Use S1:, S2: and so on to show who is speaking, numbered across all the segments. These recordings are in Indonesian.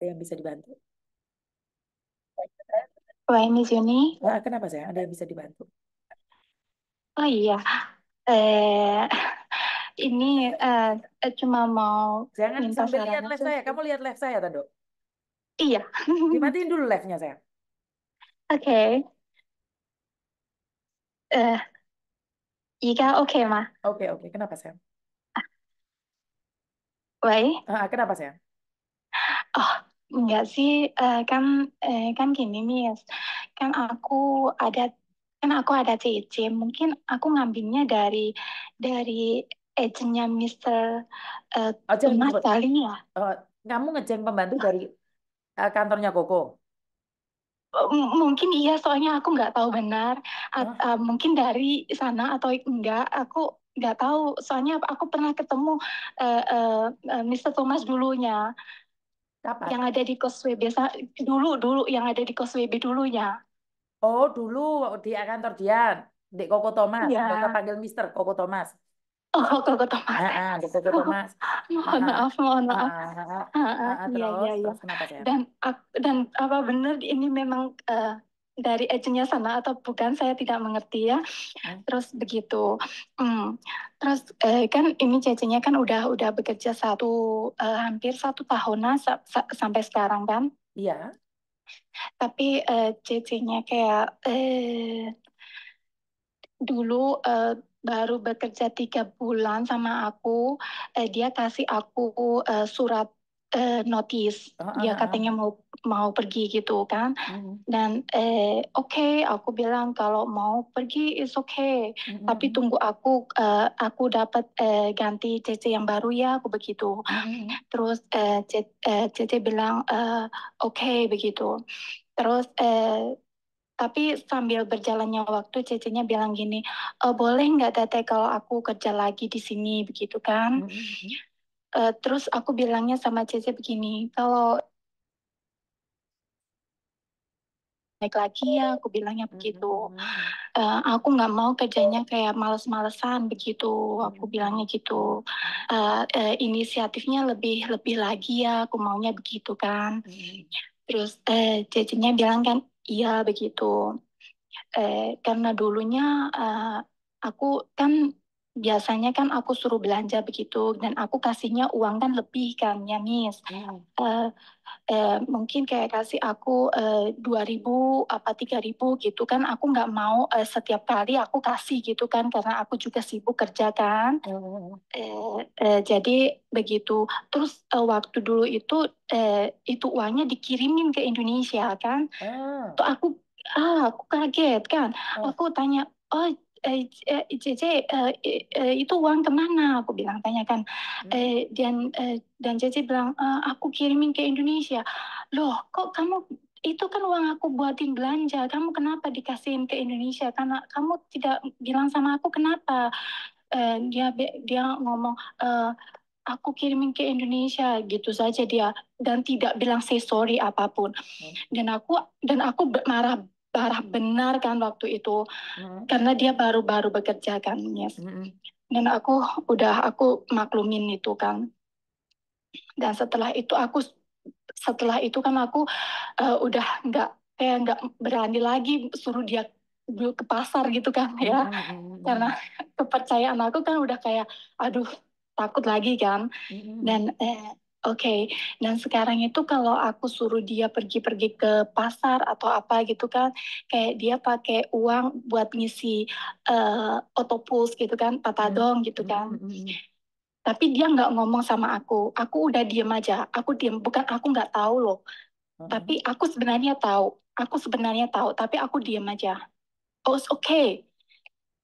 S1: ada yang bisa dibantu? Wah, oh, ini Juni. Wah, kenapa saya? Ada yang bisa dibantu?
S2: Oh iya, eh, ini eh, eh cuma mau Jangan minta sambil lihat live saya. Kamu
S1: lihat live saya, Tado. Iya, Dimatiin dulu live-nya saya. oke. Eh, Iga oke ma. Oke, oke. Kenapa saya?
S2: Ah, kenapa saya? Oh. Enggak sih, uh, kan eh, kan gini Miss, kan aku ada kan aku ada CC, mungkin aku ngambilnya dari dari agentnya Mister uh, oh, Thomas Dali ya.
S1: Uh, kamu ngejeng pembantu dari uh, kantornya Koko?
S2: mungkin iya, soalnya aku nggak tahu benar. Uh, Uh, mungkin dari sana atau enggak, aku nggak tahu. Soalnya aku pernah ketemu uh, uh, Mr. Thomas dulunya. Kapan? Yang ada di Kosway biasa dulu dulu yang ada di Kosway dulunya.
S1: Oh, dulu di kantor Dian, di Koko Thomas. Ya. kita panggil Mister Koko Thomas. Oh, Koko Thomas. Ah, ah, Koko Thomas.
S2: mohon ah, ah. maaf, mohon ah, maaf. Ah, iya, iya, iya, iya. Dan dan apa benar ini memang uh, dari agentnya sana atau bukan saya tidak mengerti ya hmm. terus begitu hmm. terus eh, kan ini cecenya kan udah udah bekerja satu eh, hampir satu tahunan sa sa sampai sekarang kan iya tapi eh, kayak eh, dulu eh, baru bekerja tiga bulan sama aku eh, dia kasih aku eh, surat uh, notice ah, dia ah, ah, katanya mau mau pergi gitu kan -huh. Mm-hmm. dan uh, oke okay, aku bilang kalau mau pergi is oke okay. -huh. Mm-hmm. tapi tunggu aku uh, aku dapat uh, ganti CC yang baru ya aku begitu -huh. Mm-hmm. terus uh, cc uh, CC bilang uh, oke okay, begitu terus uh, tapi sambil berjalannya waktu cecenya bilang gini e, boleh nggak teteh kalau aku kerja lagi di sini begitu kan mm -hmm uh, terus aku bilangnya sama Cece begini, kalau naik lagi ya, aku bilangnya begitu. Mm -hmm. uh, aku nggak mau kerjanya kayak males-malesan begitu, aku hmm. bilangnya gitu. Uh, uh, inisiatifnya lebih lebih lagi ya, aku maunya begitu kan. Mm -hmm. Terus uh, nya bilang kan, iya begitu. Uh, karena dulunya uh, aku kan biasanya kan aku suruh belanja begitu dan aku kasihnya uang kan lebih kan ya Miss hmm. uh, uh, mungkin kayak kasih aku eh, dua uh, ribu apa tiga ribu gitu kan aku nggak mau uh, setiap kali aku kasih gitu kan karena aku juga sibuk kerja kan hmm. uh, uh, jadi begitu terus uh, waktu dulu itu uh, itu uangnya dikirimin ke Indonesia kan hmm. tuh aku ah aku kaget kan hmm. aku tanya oh eh, eh, eh, eh, itu uang kemana aku bilang tanyakan hmm. Eh, dan eh, dan JJ bilang e, aku kirimin ke Indonesia loh kok kamu itu kan uang aku buatin belanja kamu kenapa dikasihin ke Indonesia karena kamu tidak bilang sama aku kenapa Eh, dia dia ngomong e, aku kirimin ke Indonesia gitu saja dia dan tidak bilang say sorry apapun hmm. dan aku dan aku marah arah hmm. benar kan waktu itu hmm. karena dia baru-baru bekerja kan yes. hmm. dan aku udah aku maklumin itu kan dan setelah itu aku setelah itu kan aku uh, udah nggak kayak nggak berani lagi suruh dia ke pasar gitu kan ya hmm, hmm, hmm. karena kepercayaan aku kan udah kayak aduh takut lagi kan hmm. dan eh, Oke, dan nah sekarang itu kalau aku suruh dia pergi-pergi ke pasar atau apa gitu kan, kayak dia pakai uang buat ngisi uh, eh, otopus gitu kan, patadong hmm, gitu hmm, kan. Hmm, tapi dia nggak ngomong sama aku, aku udah diem aja, aku diem, bukan aku nggak tahu loh. Tapi aku sebenarnya tahu, aku sebenarnya tahu, tapi aku diem aja. Oh, oke, okay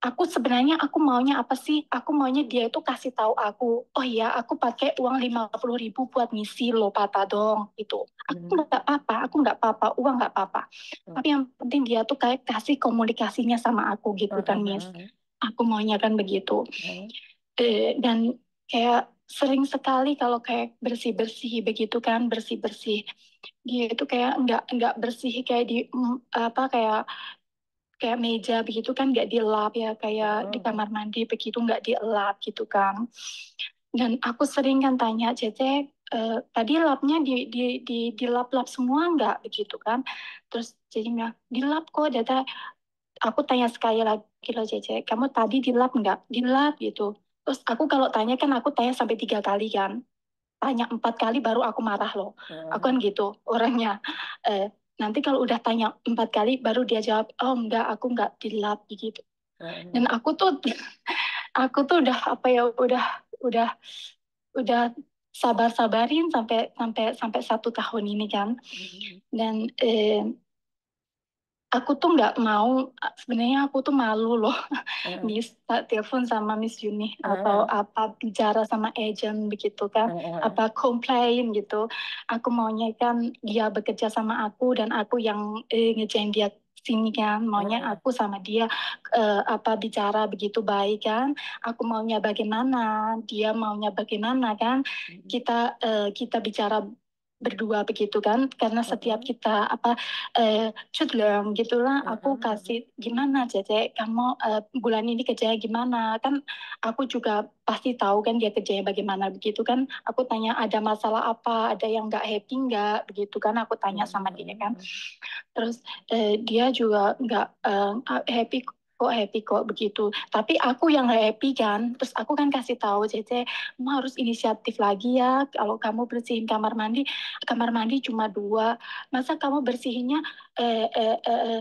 S2: aku sebenarnya aku maunya apa sih? Aku maunya dia itu kasih tahu aku, oh iya aku pakai uang lima puluh ribu buat misi lo patah dong gitu. Aku hmm. nggak hmm. apa-apa, aku nggak apa-apa, uang nggak apa-apa. Hmm. Tapi yang penting dia tuh kayak kasih komunikasinya sama aku gitu kan hmm. Miss. Hmm, aku maunya kan begitu. Hmm. E, dan kayak sering sekali kalau kayak bersih bersih begitu kan bersih bersih dia itu kayak nggak nggak bersih kayak di mm, apa kayak kayak meja begitu kan nggak dielap ya kayak oh. di kamar mandi begitu nggak dielap gitu kan dan aku sering kan tanya Cece uh, tadi lapnya di di di dilap-lap semua nggak begitu kan terus Cece bilang dilap kok data aku tanya sekali lagi lo Cece kamu tadi dilap nggak dilap gitu terus aku kalau tanya kan aku tanya sampai tiga kali kan tanya empat kali baru aku marah loh hmm. aku kan gitu orangnya eh, nanti kalau udah tanya empat kali baru dia jawab oh enggak aku enggak dilap gitu hmm. dan aku tuh aku tuh udah apa ya udah udah udah sabar sabarin sampai sampai sampai satu tahun ini kan hmm. dan eh, aku tuh nggak mau sebenarnya aku tuh malu loh mm. bisa telepon sama Miss Yuni mm. atau apa bicara sama agent begitu kan mm. apa komplain gitu aku maunya kan dia bekerja sama aku dan aku yang eh, ngejain dia sini kan maunya hmm. aku sama dia uh, apa bicara begitu baik kan aku maunya bagaimana dia maunya bagaimana kan hmm. kita uh, kita bicara berdua begitu kan karena setiap kita apa eh, cudleng gitulah aku kasih gimana Cece kamu eh, bulan ini kerjanya gimana kan aku juga pasti tahu kan dia kerjanya bagaimana begitu kan aku tanya ada masalah apa ada yang nggak happy nggak begitu kan aku tanya sama dia kan terus eh, dia juga nggak eh, happy kok happy kok begitu tapi aku yang happy kan terus aku kan kasih tahu Cece kamu harus inisiatif lagi ya kalau kamu bersihin kamar mandi kamar mandi cuma dua masa kamu bersihinnya eh, eh, eh, eh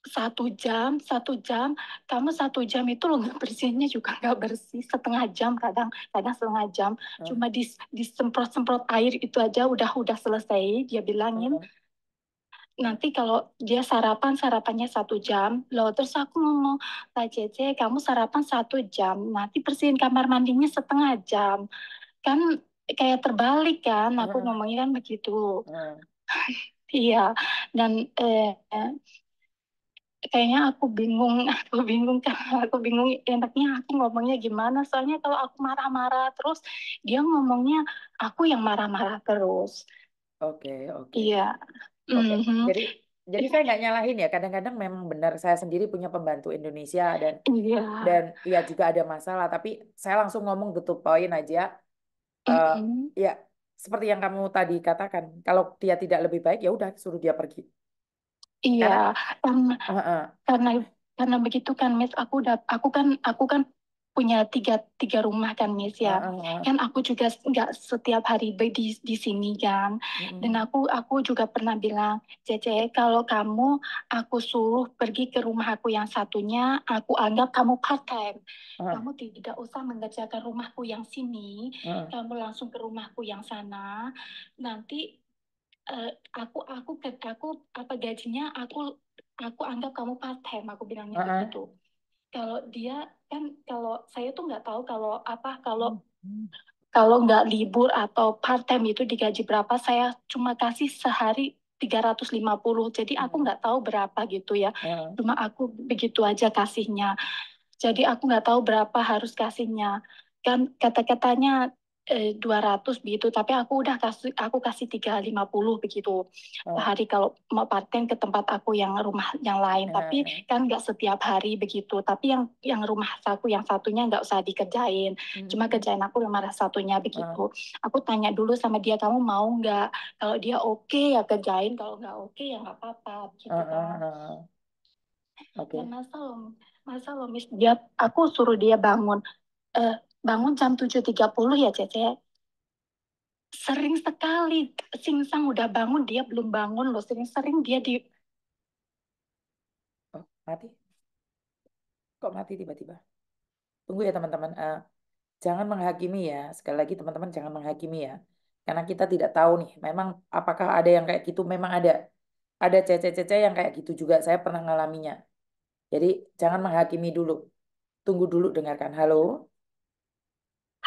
S2: satu jam satu jam kamu satu jam itu lo nggak bersihnya juga nggak bersih setengah jam kadang kadang setengah jam cuma disemprot semprot air itu aja udah udah selesai dia bilangin hmm nanti kalau dia sarapan sarapannya satu jam loh terus aku ngomong lah Cece kamu sarapan satu jam nanti bersihin kamar mandinya setengah jam kan kayak terbalik kan aku hmm. ngomongnya kan begitu iya iya dan eh, kayaknya aku bingung aku bingung kan aku bingung enaknya aku ngomongnya gimana soalnya kalau aku marah-marah terus dia ngomongnya aku yang marah-marah terus
S1: oke okay, oke okay. iya Okay. Mm -hmm. Jadi jadi saya nggak nyalahin ya kadang-kadang memang benar saya sendiri punya pembantu Indonesia dan yeah. dan ya juga ada masalah tapi saya langsung ngomong gitu poin aja mm -hmm. ya seperti yang kamu tadi katakan kalau dia tidak lebih baik ya udah suruh dia pergi
S2: iya yeah. karena uh -uh. karena karena begitu kan Miss aku udah aku kan aku kan punya tiga tiga rumah kan Miss ya. Uh, uh, Kan aku juga nggak setiap hari di di sini kan. Mm-hmm. Dan aku aku juga pernah bilang, "Cece, kalau kamu aku suruh pergi ke rumah aku yang satunya, aku anggap kamu part time. Kamu tidak usah mengerjakan rumahku yang sini. Kamu langsung ke rumahku yang sana. Nanti uh, aku aku ke aku apa gajinya aku aku anggap kamu part time, aku bilangnya uh-uh. begitu." Kalau dia kan kalau saya tuh nggak tahu kalau apa kalau hmm, hmm. kalau nggak libur atau part time itu digaji berapa saya cuma kasih sehari 350 jadi aku hmm. nggak tahu berapa gitu ya. ya cuma aku begitu aja kasihnya jadi aku nggak tahu berapa harus kasihnya kan kata-katanya Eh, dua 200 begitu tapi aku udah kasih aku kasih tiga 350 begitu oh. hari kalau mau paten ke tempat aku yang rumah yang lain yeah. tapi ya. kan nggak setiap hari begitu tapi yang yang rumah aku yang satunya nggak usah dikerjain hmm. cuma kerjain aku lima satunya begitu oh. aku tanya dulu sama dia kamu mau nggak kalau dia oke okay, ya kerjain kalau nggak oke okay, ya nggak apa-apa gitu hmm. kan okay. Ya, Dan masa lo masa lo mis dia aku suruh dia bangun eh, bangun jam 7.30 ya Cece. Sering sekali Sing Singsang udah bangun dia belum bangun loh. Sering-sering dia di
S1: oh, mati. Kok mati tiba-tiba? Tunggu ya teman-teman. Uh, jangan menghakimi ya. Sekali lagi teman-teman jangan menghakimi ya. Karena kita tidak tahu nih, memang apakah ada yang kayak gitu? Memang ada. Ada cece-cece yang kayak gitu juga. Saya pernah ngalaminya. Jadi jangan menghakimi dulu. Tunggu dulu dengarkan. Halo?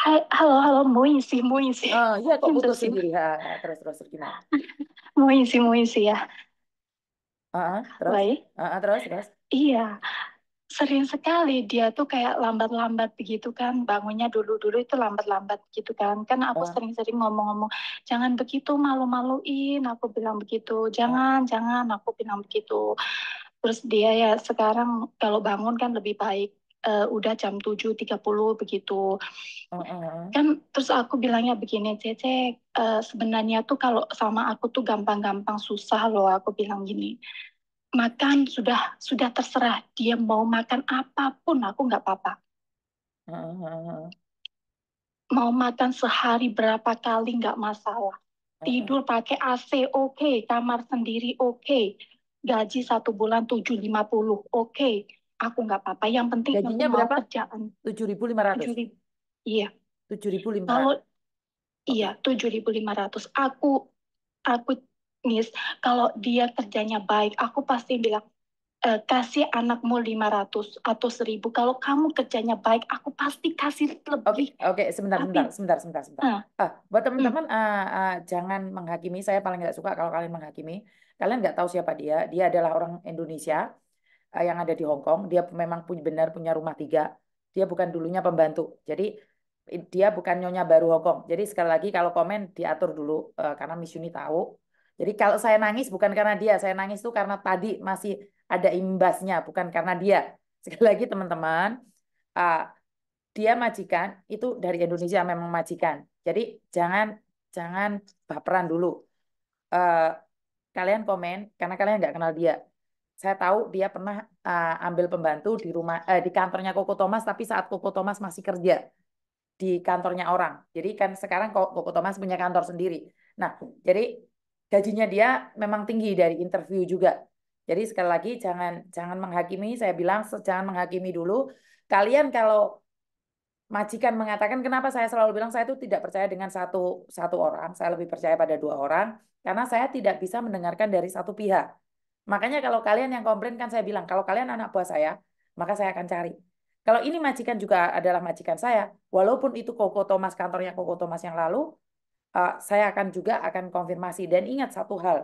S2: Hai, halo, halo, mau isi, mau isi. Oh, iya kok gitu putus ini. Ya, terus, terus, terus gimana? mau isi, mau isi ya. Uh, uh, terus, Baik.
S1: Uh, uh, terus, terus.
S2: Iya, sering sekali dia tuh kayak lambat-lambat begitu kan bangunnya dulu-dulu itu lambat-lambat gitu kan kan aku sering-sering ngomong-ngomong jangan begitu malu-maluin aku bilang begitu jangan jangan aku bilang begitu terus dia ya sekarang kalau bangun kan lebih baik uh, udah jam 7.30 begitu. Mm-hmm. Kan terus aku bilangnya begini, Cece, uh, eh, sebenarnya tuh kalau sama aku tuh gampang-gampang susah loh, aku bilang gini. Makan sudah sudah terserah dia mau makan apapun, aku nggak apa-apa. Mm-hmm. mau makan sehari berapa kali nggak masalah. Tidur pakai AC oke, okay. kamar sendiri oke. Okay. Gaji satu bulan 750 oke. Okay aku nggak apa-apa. Yang penting gajinya Tujuh berapa? Kerjaan. ratus. Iya. Tujuh lima ratus. iya tujuh 7.500 aku aku Miss, kalau dia kerjanya baik, aku pasti bilang e, kasih anakmu ratus atau seribu. Kalau kamu kerjanya baik, aku pasti kasih lebih. Oke, okay, okay, sebentar,
S1: sebentar, sebentar, sebentar, sebentar. Uh, ah, buat hmm. teman-teman uh, uh, jangan menghakimi. Saya paling nggak suka kalau kalian menghakimi. Kalian nggak tahu siapa dia. Dia adalah orang Indonesia Eh, yang ada di Hong Kong, dia memang punya benar punya rumah tiga. Dia bukan dulunya pembantu. Jadi dia bukan nyonya baru Hong Kong. Jadi sekali lagi kalau komen diatur dulu eh, karena Miss Yuni tahu. Jadi kalau saya nangis bukan karena dia, saya nangis tuh karena tadi masih ada imbasnya, bukan karena dia. Sekali lagi teman-teman, eh, dia majikan itu dari Indonesia memang majikan. Jadi jangan jangan baperan dulu. Uh, kalian komen karena kalian nggak kenal dia saya tahu dia pernah uh, ambil pembantu di rumah uh, di kantornya Koko Thomas tapi saat Koko Thomas masih kerja di kantornya orang. Jadi kan sekarang Koko Thomas punya kantor sendiri. Nah, jadi gajinya dia memang tinggi dari interview juga. Jadi sekali lagi jangan jangan menghakimi, saya bilang jangan menghakimi dulu. Kalian kalau majikan mengatakan kenapa saya selalu bilang saya itu tidak percaya dengan satu satu orang, saya lebih percaya pada dua orang karena saya tidak bisa mendengarkan dari satu pihak Makanya kalau kalian yang komplain kan saya bilang, kalau kalian anak buah saya, maka saya akan cari. Kalau ini majikan juga adalah majikan saya, walaupun itu Koko Thomas kantornya Koko Thomas yang lalu, uh, saya akan juga akan konfirmasi. Dan ingat satu hal,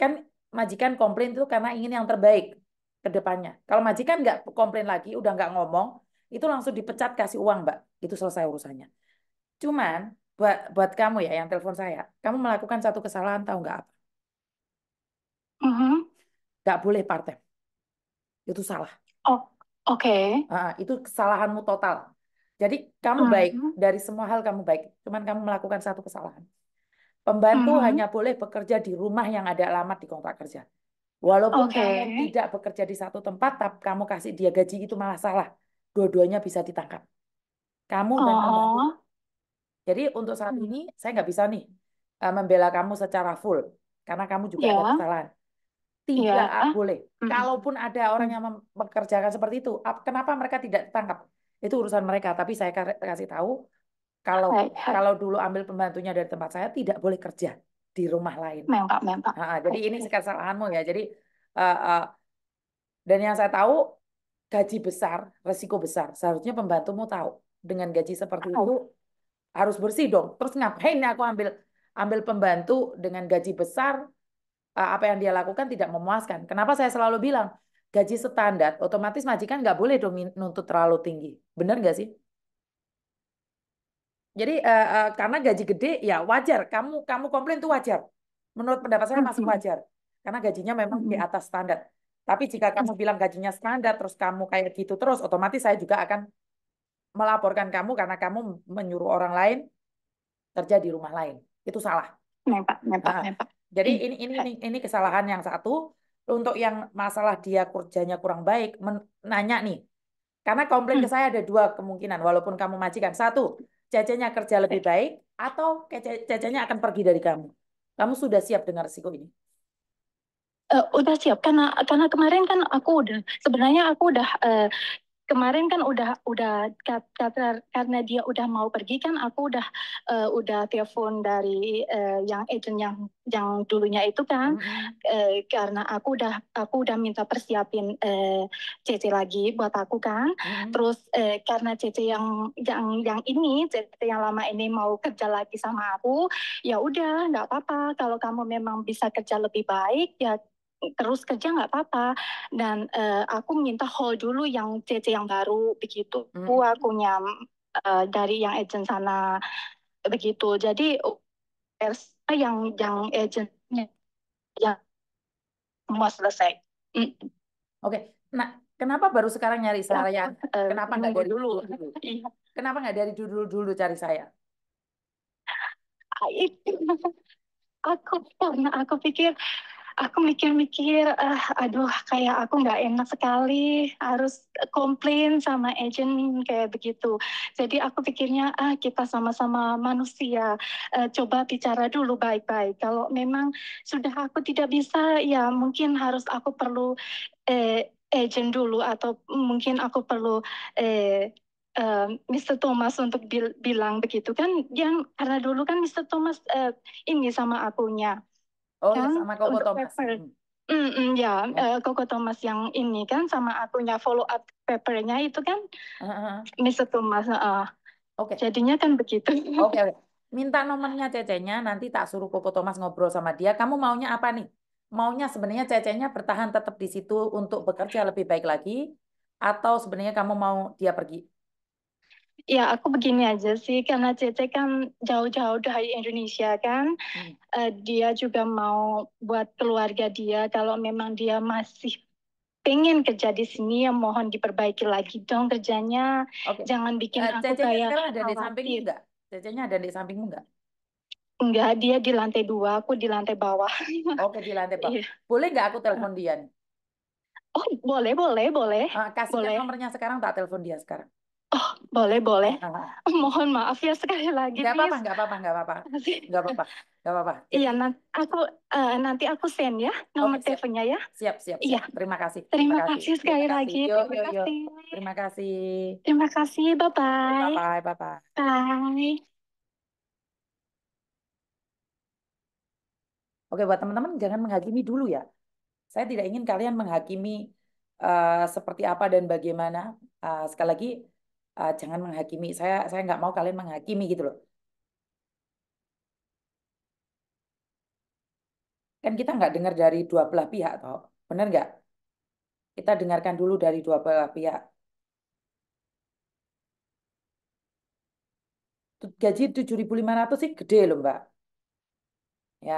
S1: kan majikan komplain itu karena ingin yang terbaik ke depannya. Kalau majikan nggak komplain lagi, udah nggak ngomong, itu langsung dipecat kasih uang mbak, itu selesai urusannya. Cuman buat buat kamu ya yang telepon saya, kamu melakukan satu kesalahan tahu nggak apa? Uh mm-hmm. -huh. Nggak boleh partai, Itu salah. Oh, oke. Okay. Nah, itu kesalahanmu total. Jadi kamu hmm. baik dari semua hal kamu baik, cuman kamu melakukan satu kesalahan. Pembantu hmm. hanya boleh bekerja di rumah yang ada alamat di kontrak kerja. Walaupun okay. kamu tidak bekerja di satu tempat, tapi kamu kasih dia gaji itu malah salah. Dua-duanya bisa ditangkap. Kamu dan oh. pembantu. Jadi untuk saat hmm. ini saya nggak bisa nih eh, membela kamu secara full karena kamu juga yeah. ada iya. kesalahan. Iya. Tidak ya. boleh. hmm Kalaupun ada orang yang mempekerjakan seperti itu, kenapa mereka tidak tangkap Itu urusan mereka. Tapi saya kasih tahu, kalau hai, hai. kalau dulu ambil pembantunya dari tempat saya, tidak boleh kerja di rumah lain. Memang, memang. Nah, jadi ini kesalahanmu ya. Jadi uh, uh, dan yang saya tahu, gaji besar, resiko besar. Seharusnya pembantumu tahu dengan gaji seperti itu harus bersih dong. Terus ngapain aku ambil ambil pembantu dengan gaji besar Eh, apa yang dia lakukan tidak memuaskan. Kenapa saya selalu bilang gaji standar, otomatis majikan nggak boleh dong nuntut terlalu tinggi. Benar nggak sih? Jadi uh, uh, karena gaji gede ya wajar. Kamu kamu komplain itu wajar. Menurut pendapat saya masih wajar karena gajinya memang di atas standar. Tapi jika iya. kamu bilang gajinya standar terus kamu kayak gitu terus, otomatis saya juga akan melaporkan kamu karena kamu menyuruh orang lain kerja di rumah lain. Itu salah.
S2: Nempak, nempak, uh, ah. nempak.
S1: Jadi ini ini ini, ini kesalahan yang satu. Untuk yang masalah dia kerjanya kurang baik, nanya nih. Karena komplain ke hmm. saya ada dua kemungkinan walaupun kamu majikan. Satu, jajannya kerja lebih baik atau jajannya akan pergi dari kamu. Kamu sudah siap dengar risiko ini?
S2: Uh, udah siap karena karena kemarin kan aku udah sebenarnya aku udah uh, kemarin kan udah udah karena dia udah mau pergi kan aku udah uh, udah telepon dari uh, yang agent yang yang dulunya itu kan mm-hmm. uh, karena aku udah aku udah minta persiapin uh, CC lagi buat aku kan mm-hmm. terus uh, karena CC yang yang yang ini CC yang lama ini mau kerja lagi sama aku ya udah nggak apa-apa kalau kamu memang bisa kerja lebih baik ya terus kerja nggak apa-apa dan uh, aku minta hold dulu yang CC yang baru begitu hmm. aku nyam uh, dari yang agent sana begitu jadi yang yang agentnya yang semua selesai hmm. oke okay. nah kenapa
S1: baru sekarang nyari saya uh, kenapa nggak dari dulu iya. kenapa nggak dari dulu dulu cari saya
S2: ah, aku karena aku pikir aku mikir-mikir, uh, aduh kayak aku nggak enak sekali harus komplain sama agent kayak begitu. Jadi aku pikirnya ah kita sama-sama manusia, uh, coba bicara dulu baik-baik. Kalau memang sudah aku tidak bisa, ya mungkin harus aku perlu eh, agent dulu atau mungkin aku perlu eh, Uh, eh, Mr. Thomas untuk bil bilang begitu kan yang karena dulu kan Mr. Thomas uh, ini sama akunya Oh, yang sama Koko Thomas. Paper. Hmm. Mm -mm, ya, oh. Koko Thomas yang ini kan sama akunya follow up papernya itu kan uh -huh. Mr. Thomas. Uh, Oke. Okay. Jadinya kan begitu.
S1: Oke, okay, Okay. Minta nomornya cecenya, nanti tak suruh Koko Thomas ngobrol sama dia. Kamu maunya apa nih? Maunya sebenarnya cecenya bertahan tetap di situ untuk bekerja lebih baik lagi, atau sebenarnya kamu mau dia pergi?
S2: Ya, aku begini aja sih, karena Cece kan jauh-jauh dari Indonesia kan, hmm. uh, dia juga mau buat keluarga dia, kalau memang dia masih pengen kerja di sini, ya mohon diperbaiki lagi dong kerjanya, okay. jangan bikin uh, aku kayak ada di samping enggak?
S1: Cece ada di samping enggak?
S2: Enggak, dia di lantai dua, aku di lantai bawah.
S1: Oke, okay, di lantai bawah. Yeah. Boleh nggak aku telepon dia? Oh, boleh, boleh, boleh. Uh, eh, kasih boleh. nomornya sekarang, tak telepon dia sekarang.
S2: Oh, boleh, boleh. Nah.
S1: Mohon maaf ya sekali lagi. Gak apa-apa, gak apa-apa, gak apa-apa. Gak apa-apa, gak apa-apa. Iya, nanti aku uh, nanti aku send ya nomor okay, teleponnya ya. Siap, siap. Iya. Terima kasih. Terima, terima kasih sekali terima lagi. Yo, terima yo, Terima kasih. Terima kasih. Terima kasih. Bye bye. Bye bye, bye bye.
S2: Bye.
S1: Oke, buat teman-teman jangan menghakimi dulu ya. Saya tidak ingin kalian menghakimi uh, seperti apa dan bagaimana. Uh, sekali lagi uh, jangan menghakimi. Saya saya nggak mau kalian menghakimi gitu loh. Kan kita nggak dengar dari dua belah pihak toh, benar nggak? Kita dengarkan dulu dari dua belah pihak. Gaji 7.500 sih gede loh mbak. Ya,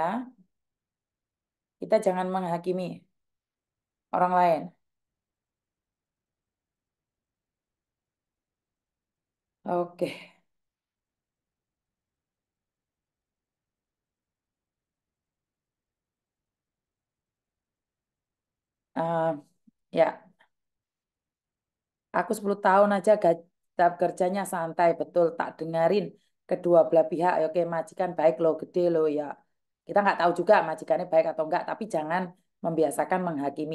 S1: kita jangan menghakimi orang lain. Oke. Uh, ya, aku 10 tahun aja tetap kerjanya santai, betul. Tak dengerin kedua belah pihak. Ya, oke, majikan baik loh, gede loh ya. Kita nggak tahu juga majikannya baik atau enggak, tapi jangan membiasakan menghakimi.